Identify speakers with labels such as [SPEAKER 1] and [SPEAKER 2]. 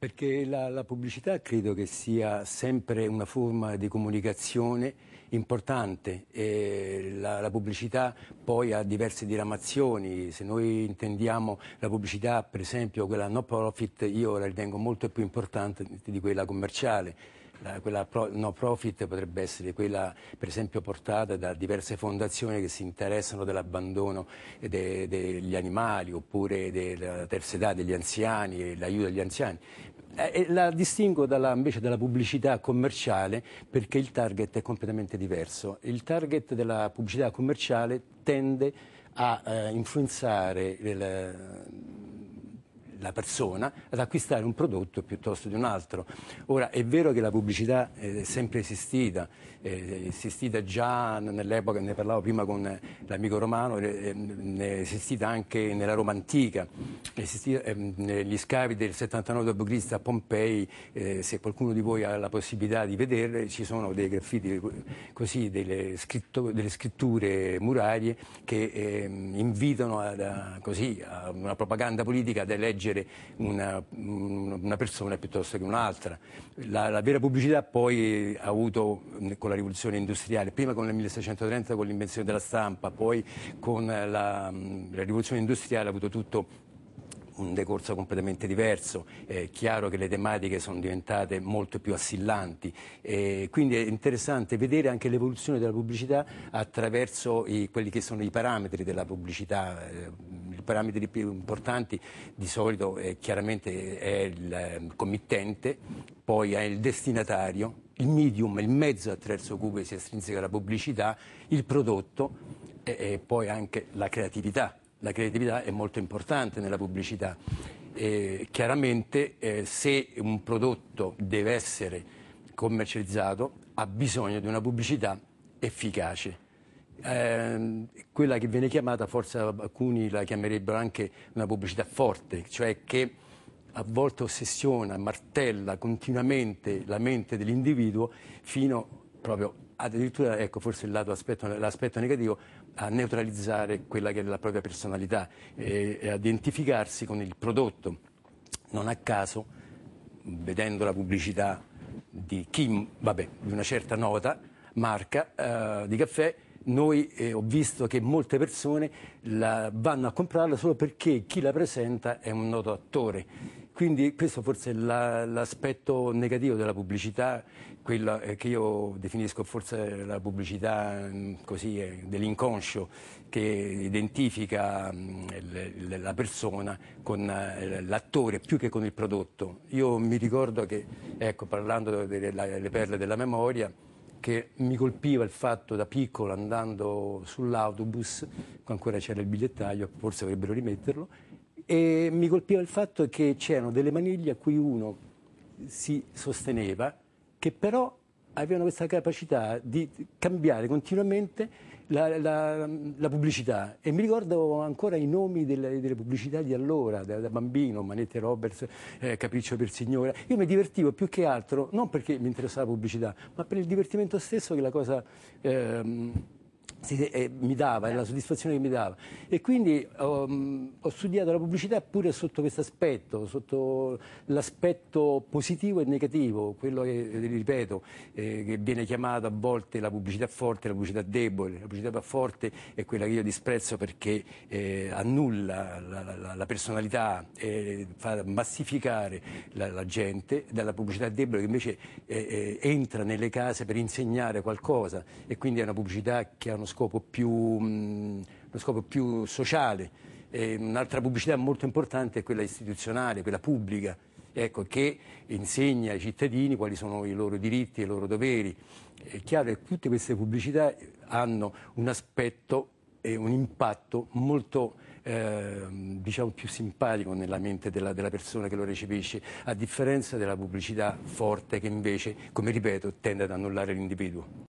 [SPEAKER 1] Perché la, la, pubblicità credo che sia sempre una forma di comunicazione importante. La, la, pubblicità poi ha diverse diramazioni. Se noi intendiamo la pubblicità, per esempio, quella no profit, io la ritengo molto più importante di quella commerciale la, quella pro, no profit potrebbe essere quella per esempio portata da diverse fondazioni che si interessano dell'abbandono de, degli animali oppure della terza età degli anziani, l'aiuto agli anziani. E la distingo dalla, invece dalla pubblicità commerciale perché il target è completamente diverso. Il target della pubblicità commerciale tende a eh, influenzare il, la persona ad acquistare un prodotto piuttosto di un altro. Ora, è vero che la pubblicità eh, è sempre esistita, eh, è esistita già nell'epoca, ne parlavo prima con eh, l'amico romano, ehm, è esistita anche nella Roma antica, è esistita ehm, negli scavi del 79 d.C. a Pompei, se qualcuno di voi ha la possibilità di vederle, ci sono dei graffiti, così, delle, scritto, delle scritture murarie che ehm, invitano ad, così, a una propaganda politica delle leggi proteggere una, una persona piuttosto che un'altra. La, la, vera pubblicità poi ha avuto con la rivoluzione industriale, prima con il 1630 con l'invenzione della stampa, poi con la, la rivoluzione industriale ha avuto tutto un decorso completamente diverso, è chiaro che le tematiche sono diventate molto più assillanti, e quindi è interessante vedere anche l'evoluzione della pubblicità attraverso i, quelli che sono i parametri della pubblicità eh, parametri più importanti di solito eh, chiaramente è il eh, committente, poi è il destinatario, il medium, il mezzo attraverso cui si estrinseca la pubblicità, il prodotto e, e poi anche la creatività. La creatività è molto importante nella pubblicità. Eh, chiaramente eh, se un prodotto deve essere commercializzato ha bisogno di una pubblicità efficace eh, quella che viene chiamata, forse alcuni la chiamerebbero anche una pubblicità forte, cioè che a volte ossessiona, martella continuamente la mente dell'individuo fino proprio addirittura, ecco forse l'aspetto, l'aspetto negativo, a neutralizzare quella che è la propria personalità e, e identificarsi con il prodotto. Non a caso, vedendo la pubblicità di Kim, vabbè, di una certa nota, marca eh, di caffè, noi eh, ho visto che molte persone la vanno a comprarla solo perché chi la presenta è un noto attore. Quindi questo forse è la, l'aspetto negativo della pubblicità, quella eh, che io definisco forse la pubblicità mm, così, eh, dell'inconscio, che identifica mh, mm, la persona con eh, l'attore più che con il prodotto. Io mi ricordo che, ecco, parlando delle perle della memoria, che mi colpiva il fatto da piccolo andando sull'autobus, ancora c'era il bigliettaio, forse avrebbero rimetterlo, e mi colpiva il fatto che c'erano delle maniglie a cui uno si sosteneva, che però avevano questa capacità di cambiare continuamente la, la, la pubblicità e mi ricordo ancora i nomi delle, delle pubblicità di allora, da, da bambino, Manette Roberts, eh, Capriccio per Signora. Io mi divertivo più che altro, non perché mi interessava la pubblicità, ma per il divertimento stesso che la cosa... Ehm, si, eh, mi dava, è la soddisfazione che mi dava. E quindi um, ho studiato la pubblicità pure sotto questo aspetto, sotto l'aspetto positivo e negativo, quello che, eh, ripeto, eh, che viene chiamato a volte la pubblicità forte e la pubblicità debole. La pubblicità forte è quella che io disprezzo perché eh, annulla la, la, la personalità, fa massificare la, la, gente, dalla pubblicità debole che invece eh, eh, entra nelle case per insegnare qualcosa e quindi è una pubblicità che ha uno scopo più, uno mm, scopo più sociale. E mm, un'altra pubblicità molto importante è quella istituzionale, quella pubblica, ecco, che insegna ai cittadini quali sono i loro diritti e i loro doveri. È chiaro che tutte queste pubblicità hanno un aspetto e un impatto molto ehm, diciamo più simpatico nella mente della, della, persona che lo recepisce, a differenza della pubblicità forte che invece, come ripeto, tende ad annullare l'individuo.